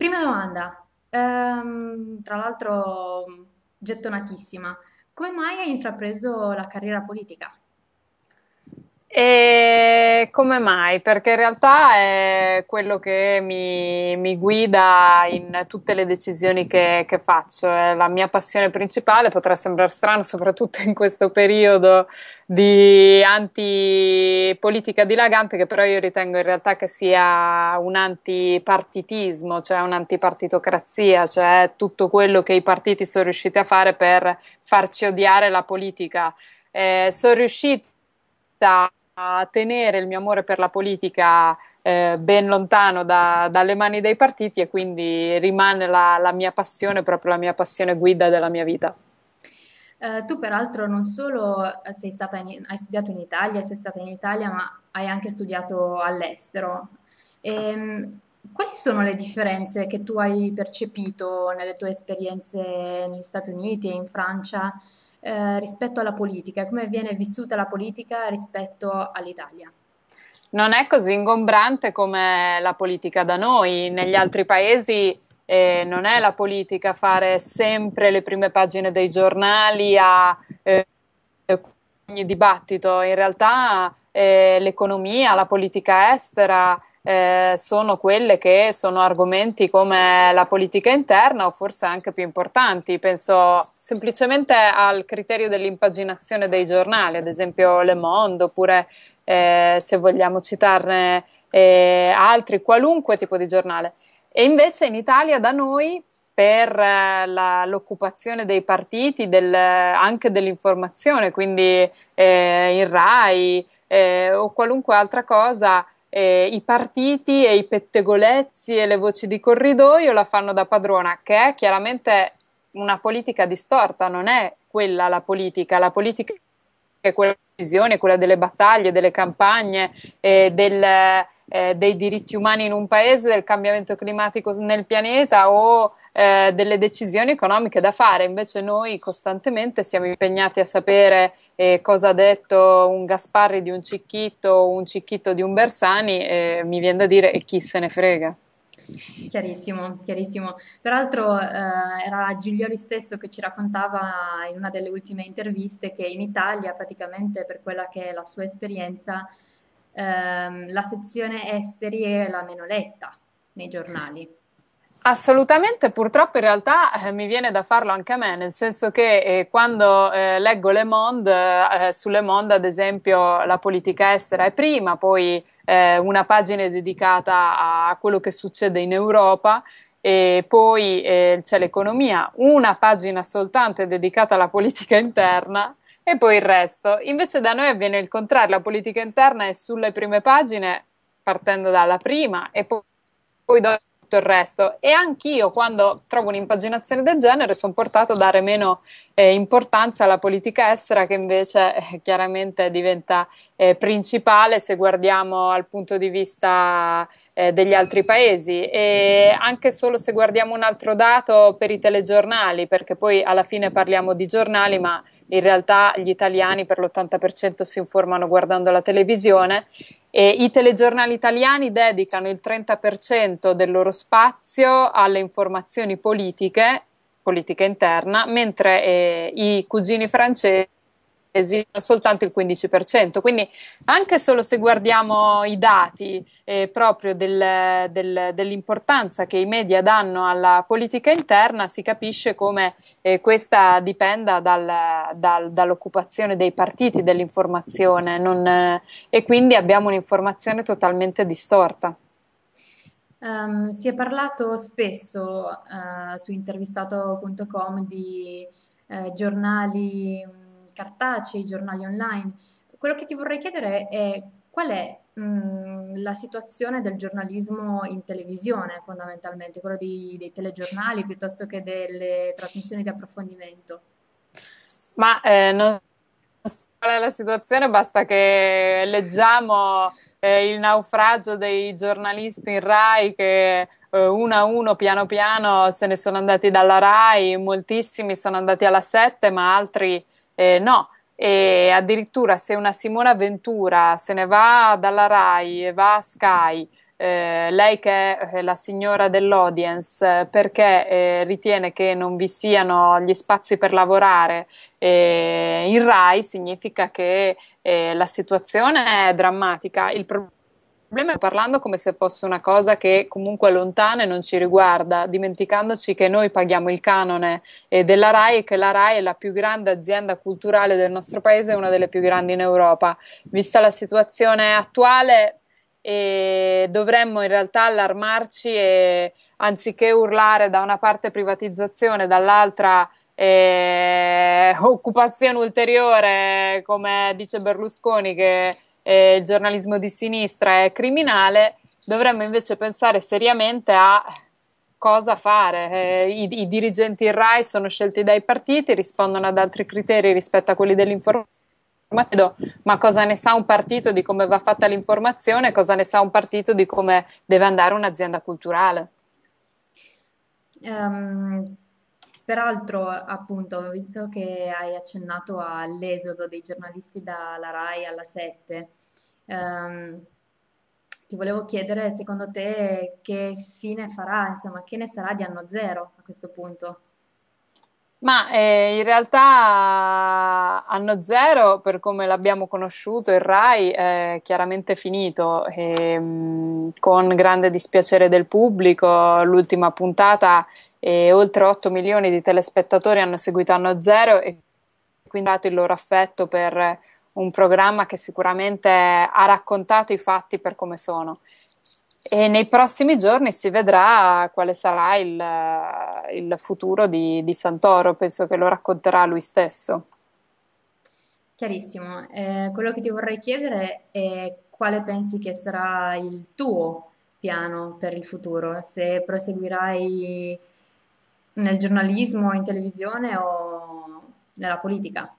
Prima domanda, ehm, tra l'altro gettonatissima, come mai hai intrapreso la carriera politica? E come mai? Perché in realtà è quello che mi, mi guida in tutte le decisioni che, che, faccio, è la mia passione principale, potrà sembrare strano soprattutto in questo periodo di antipolitica dilagante che però io ritengo in realtà che sia un antipartitismo, cioè un'antipartitocrazia, cioè tutto quello che i partiti sono riusciti a fare per farci odiare la politica. Eh, sono riuscita a tenere il mio amore per la politica eh, ben lontano da, dalle mani dei partiti e quindi rimane la, la mia passione, proprio la mia passione guida della mia vita. Uh, tu peraltro non solo in, hai studiato in Italia, sei stata in Italia, ma hai anche studiato all'estero. E, ehm, quali sono le differenze che tu hai percepito nelle tue esperienze negli Stati Uniti e in Francia eh, rispetto alla politica, come viene vissuta la politica rispetto all'Italia. Non è così ingombrante come la politica da noi, negli altri paesi eh, non è la politica fare sempre le prime pagine dei giornali a eh, ogni dibattito, in realtà eh, l'economia, la politica estera, eh, sono quelle che sono argomenti come la politica interna o forse anche più importanti. Penso semplicemente al criterio dell'impaginazione dei giornali, ad esempio Le Monde, oppure eh, se vogliamo citarne eh, altri, qualunque tipo di giornale. E invece in Italia da noi per eh, la, l'occupazione dei partiti, del, anche dell'informazione, quindi eh, il RAI eh, o qualunque altra cosa, eh, i partiti e i pettegolezzi e le voci di corridoio la fanno da padrona, che è chiaramente una politica distorta, non è quella la politica, la politica è quella della decisione, quella delle battaglie, delle campagne, eh, del eh, dei diritti umani in un paese, del cambiamento climatico nel pianeta o eh, delle decisioni economiche da fare. Invece noi costantemente siamo impegnati a sapere eh, cosa ha detto un Gasparri di un Cicchitto, un Cicchitto di un Bersani e mi viene da dire e chi se ne frega. Chiarissimo, chiarissimo. Peraltro eh, era Giulioli stesso che ci raccontava in una delle ultime interviste che in Italia praticamente per quella che è la sua esperienza ehm, la sezione esteri è la meno letta nei giornali. Assolutamente, purtroppo in realtà eh, mi viene da farlo anche a me, nel senso che eh, quando eh, leggo Le Monde, eh, eh su Le Monde ad esempio la politica estera è prima, poi eh, una pagina è dedicata a quello che succede in Europa e poi eh, c'è l'economia, una pagina soltanto è dedicata alla politica interna e poi il resto. Invece da noi avviene il contrario, la politica interna è sulle prime pagine, partendo dalla prima e poi, poi dopo tutto il resto. E anch'io quando trovo un'impaginazione del genere sono portato a dare meno eh, importanza alla politica estera che invece eh, chiaramente diventa eh, principale se guardiamo al punto di vista eh, degli altri paesi e anche solo se guardiamo un altro dato per i telegiornali, perché poi alla fine parliamo di giornali, ma in realtà gli italiani per l'80% si informano guardando la televisione e i telegiornali italiani dedicano il 30% del loro spazio alle informazioni politiche, politica interna, mentre eh, i cugini francesi esiste soltanto il 15%. Quindi anche solo se guardiamo i dati eh, proprio del, del, dell'importanza che i media danno alla politica interna, si capisce come eh, questa dipenda dal, dal, dall'occupazione dei partiti dell'informazione non, eh, e quindi abbiamo un'informazione totalmente distorta. Um, si è parlato spesso uh, su intervistato.com di uh, giornali cartacei, giornali online. Quello che ti vorrei chiedere è qual è mm, la situazione del giornalismo in televisione fondamentalmente, quello di, dei telegiornali piuttosto che delle trasmissioni di approfondimento? Ma eh, non qual è la situazione, basta che leggiamo eh, il naufragio dei giornalisti in Rai che eh, uno a uno, piano piano, se ne sono andati dalla Rai, moltissimi sono andati alla 7, ma altri eh, no, e addirittura se una Simona Ventura se ne va dalla RAI e va a Sky, eh, lei che è eh, la signora dell'audience eh, perché eh, ritiene che non vi siano gli spazi per lavorare eh, in RAI significa che eh, la situazione è drammatica. Il problema problema è parlando come se fosse una cosa che comunque è lontana e non ci riguarda, dimenticandoci che noi paghiamo il canone eh, della RAI e che la RAI è la più grande azienda culturale del nostro paese, e una delle più grandi in Europa. Vista la situazione attuale, e eh, dovremmo in realtà allarmarci e anziché urlare da una parte privatizzazione, dall'altra eh, occupazione ulteriore, come dice Berlusconi, che eh, il giornalismo di sinistra è criminale, dovremmo invece pensare seriamente a cosa fare. Eh, i, i, dirigenti in RAI sono scelti dai partiti, rispondono ad altri criteri rispetto a quelli dell'informazione. Ma cosa ne sa un partito di come va fatta l'informazione? Cosa ne sa un partito di come deve andare un'azienda culturale? Um, Peraltro, appunto, visto che hai accennato all'esodo dei giornalisti dalla RAI alla 7, ehm, ti volevo chiedere, secondo te, che fine farà, insomma, che ne sarà di anno zero a questo punto? Ma eh, in realtà anno zero, per come l'abbiamo conosciuto, il RAI è chiaramente finito, e, ehm, mh, con grande dispiacere del pubblico. L'ultima puntata e oltre 8 milioni di telespettatori hanno seguito Anno Zero e quindi dato il loro affetto per un programma che sicuramente ha raccontato i fatti per come sono. E nei prossimi giorni si vedrà quale sarà il, il futuro di, di, Santoro, penso che lo racconterà lui stesso. Chiarissimo, eh, quello che ti vorrei chiedere è quale pensi che sarà il tuo piano per il futuro, se proseguirai nel giornalismo, in televisione o nella politica?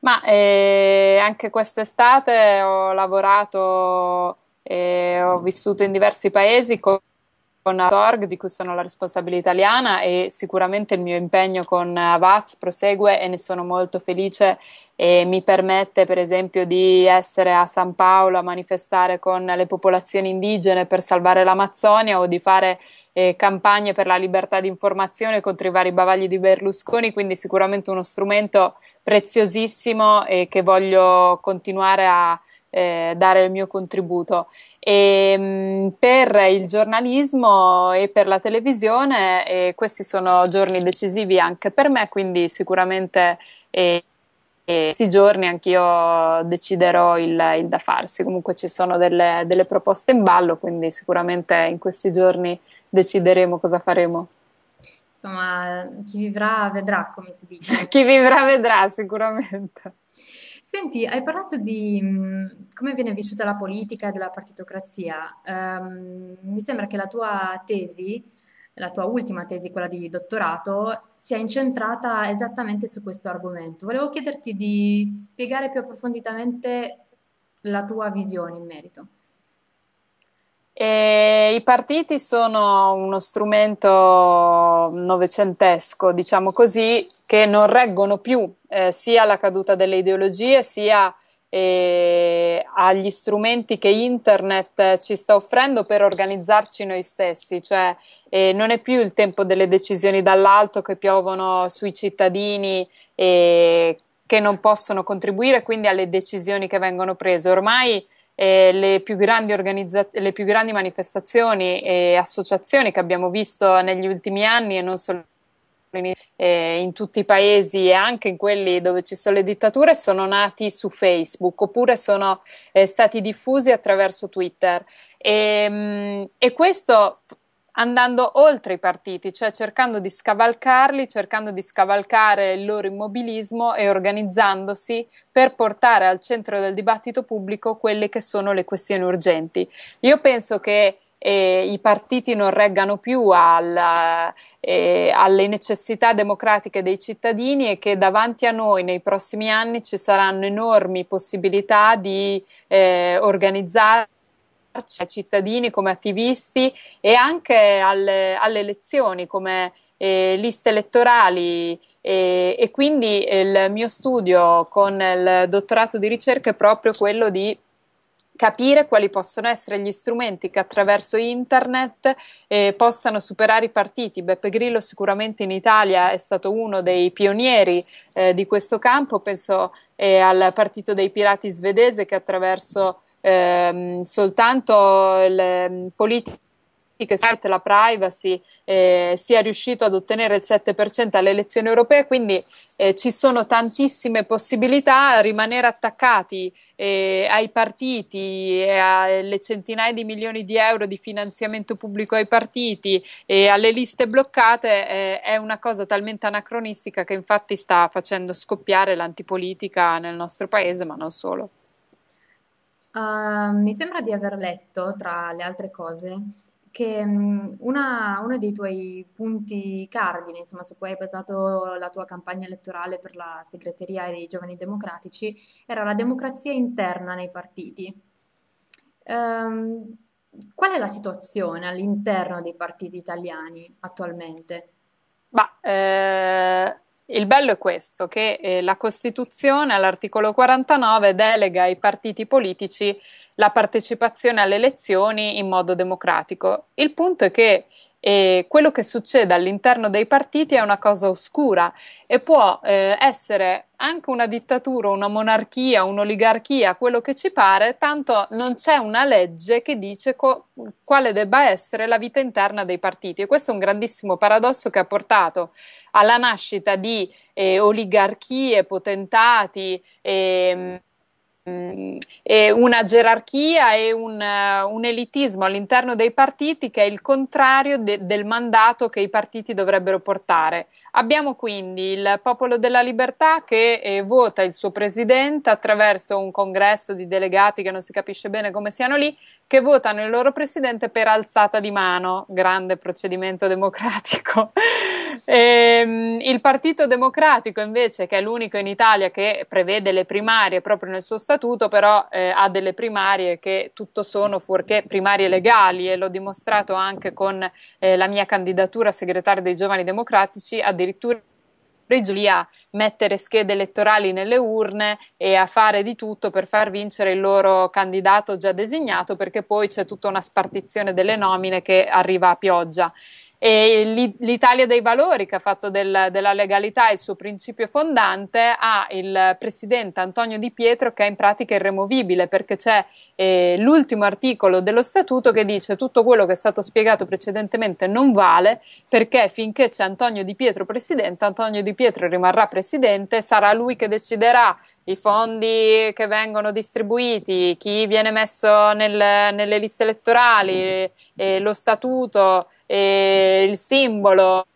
Ma eh, anche quest'estate ho lavorato e eh, ho vissuto in diversi paesi con con Torg, di cui sono la responsabile italiana, e sicuramente il mio impegno con Avaz prosegue e ne sono molto felice e mi permette, per esempio, di essere a San Paolo a manifestare con le popolazioni indigene per salvare l'Amazzonia o di fare eh, campagne per la libertà di informazione contro i vari bavagli di Berlusconi, quindi sicuramente uno strumento preziosissimo e che voglio continuare a eh, dare il mio contributo. E, mh, mm, per il giornalismo e per la televisione eh, questi sono giorni decisivi anche per me, quindi sicuramente eh, questi giorni anch'io deciderò il, il, da farsi. Comunque ci sono delle, delle proposte in ballo, quindi sicuramente in questi giorni decideremo cosa faremo. Insomma, chi vivrà vedrà, come si dice. chi vivrà vedrà sicuramente. Senti, hai parlato di mh, mm, come viene vissuta la politica e della partitocrazia. Um, mi sembra che la tua tesi, la tua ultima tesi, quella di dottorato, sia incentrata esattamente su questo argomento. Volevo chiederti di spiegare più approfonditamente la tua visione in merito. E I partiti sono uno strumento novecentesco, diciamo così, che non reggono più eh, sia alla caduta delle ideologie sia eh, agli strumenti che internet eh, ci sta offrendo per organizzarci noi stessi, cioè eh, non è più il tempo delle decisioni dall'alto che piovono sui cittadini e eh, che non possono contribuire quindi alle decisioni che vengono prese. Ormai eh, le, più organizza- le, più grandi manifestazioni e associazioni che abbiamo visto negli ultimi anni e non solo in, eh, in tutti i paesi e anche in quelli dove ci sono le dittature sono nati su Facebook oppure sono eh, stati diffusi attraverso Twitter. E, ehm, e questo andando oltre i partiti, cioè cercando di scavalcarli, cercando di scavalcare il loro immobilismo e organizzandosi per portare al centro del dibattito pubblico quelle che sono le questioni urgenti. Io penso che eh, i partiti non reggano più alla, eh, alle necessità democratiche dei cittadini e che davanti a noi nei prossimi anni ci saranno enormi possibilità di eh, organizzare ai cittadini come attivisti e anche alle, alle elezioni come eh, liste elettorali e, e, quindi il mio studio con il dottorato di ricerca è proprio quello di capire quali possono essere gli strumenti che attraverso internet eh, possano superare i partiti. Beppe Grillo sicuramente in Italia è stato uno dei pionieri eh, di questo campo, penso eh, al partito dei pirati svedese che attraverso ehm, soltanto le mm, politiche che sente la privacy eh, sia riuscito ad ottenere il 7% alle elezioni europee, quindi eh, ci sono tantissime possibilità, rimanere attaccati eh, ai partiti e eh, alle centinaia di milioni di euro di finanziamento pubblico ai partiti e alle liste bloccate eh, è una cosa talmente anacronistica che infatti sta facendo scoppiare l'antipolitica nel nostro paese, ma non solo. Uh, mi sembra di aver letto, tra le altre cose, che mm, una, uno dei tuoi punti cardine, insomma, su cui hai basato la tua campagna elettorale per la segreteria dei giovani democratici, era la democrazia interna nei partiti. Um, qual è la situazione all'interno dei partiti italiani attualmente? Bah, eh, il bello è questo, che eh, la Costituzione all'articolo 49 delega ai partiti politici la partecipazione alle elezioni in modo democratico. Il punto è che e quello che succede all'interno dei partiti è una cosa oscura e può eh, essere anche una dittatura, una monarchia, un'oligarchia, quello che ci pare, tanto non c'è una legge che dice co- quale debba essere la vita interna dei partiti. E questo è un grandissimo paradosso che ha portato alla nascita di eh, oligarchie, potentati. Eh, e una gerarchia e un, eh, un, elitismo all'interno dei partiti che è il contrario de, del mandato che i partiti dovrebbero portare. Abbiamo quindi il Popolo della Libertà che eh, vota il suo presidente attraverso un congresso di delegati che non si capisce bene come siano lì, che votano il loro presidente per alzata di mano, grande procedimento democratico. Ehm, il Partito Democratico invece, che è l'unico in Italia che prevede le primarie proprio nel suo statuto, però eh, ha delle primarie che tutto sono fuorché primarie legali e l'ho dimostrato anche con eh, la mia candidatura a segretario dei giovani democratici, addirittura lì a mettere schede elettorali nelle urne e a fare di tutto per far vincere il loro candidato già designato, perché poi c'è tutta una spartizione delle nomine che arriva a pioggia e l'Italia dei Valori, che ha fatto del, della legalità il suo principio fondante, ha il presidente Antonio Di Pietro che è in pratica irremovibile perché c'è eh, l'ultimo articolo dello statuto che dice tutto quello che è stato spiegato precedentemente non vale perché finché c'è Antonio Di Pietro presidente, Antonio Di Pietro rimarrà presidente, sarà lui che deciderà i fondi che vengono distribuiti, chi viene messo nel, nelle liste elettorali, eh, lo statuto, eh, il simbolo,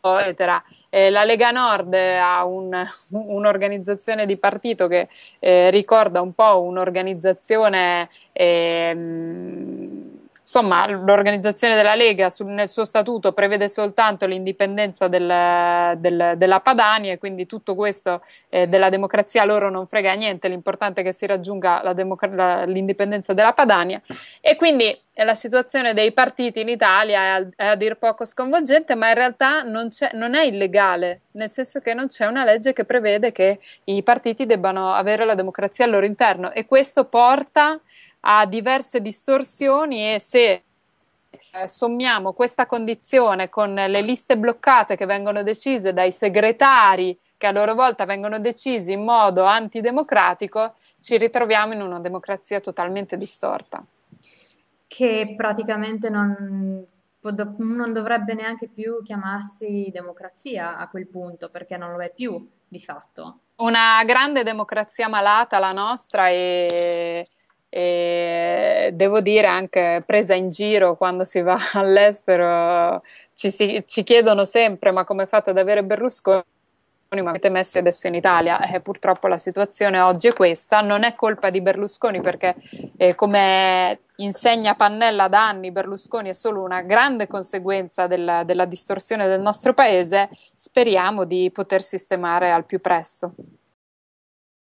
eccetera. Eh, la Lega Nord ha un, un'organizzazione di partito che eh, ricorda un po' un'organizzazione. Ehm, Insomma, l'organizzazione della Lega sul, nel suo statuto prevede soltanto l'indipendenza del, del, della Padania e quindi tutto questo eh, della democrazia loro non frega niente, l'importante è che si raggiunga la democ- la, l'indipendenza della Padania e quindi eh, la situazione dei partiti in Italia è a, dir poco sconvolgente, ma in realtà non, non, è illegale, nel senso che non c'è una legge che prevede che i partiti debbano avere la democrazia al loro interno e questo porta ha diverse distorsioni e se eh, sommiamo questa condizione con le liste bloccate che vengono decise dai segretari che a loro volta vengono decisi in modo antidemocratico, ci ritroviamo in una democrazia totalmente distorta. Che praticamente non, non dovrebbe neanche più chiamarsi democrazia a quel punto, perché non lo è più di fatto. Una grande democrazia malata la nostra e devo dire anche presa in giro quando si va all'estero, ci, si, ci chiedono sempre ma come fate ad avere Berlusconi? ma avete messo adesso in Italia. Eh, purtroppo la situazione oggi è questa, non è colpa di Berlusconi perché eh, come insegna Pannella da anni Berlusconi è solo una grande conseguenza della, della distorsione del nostro paese, speriamo di poter sistemare al più presto.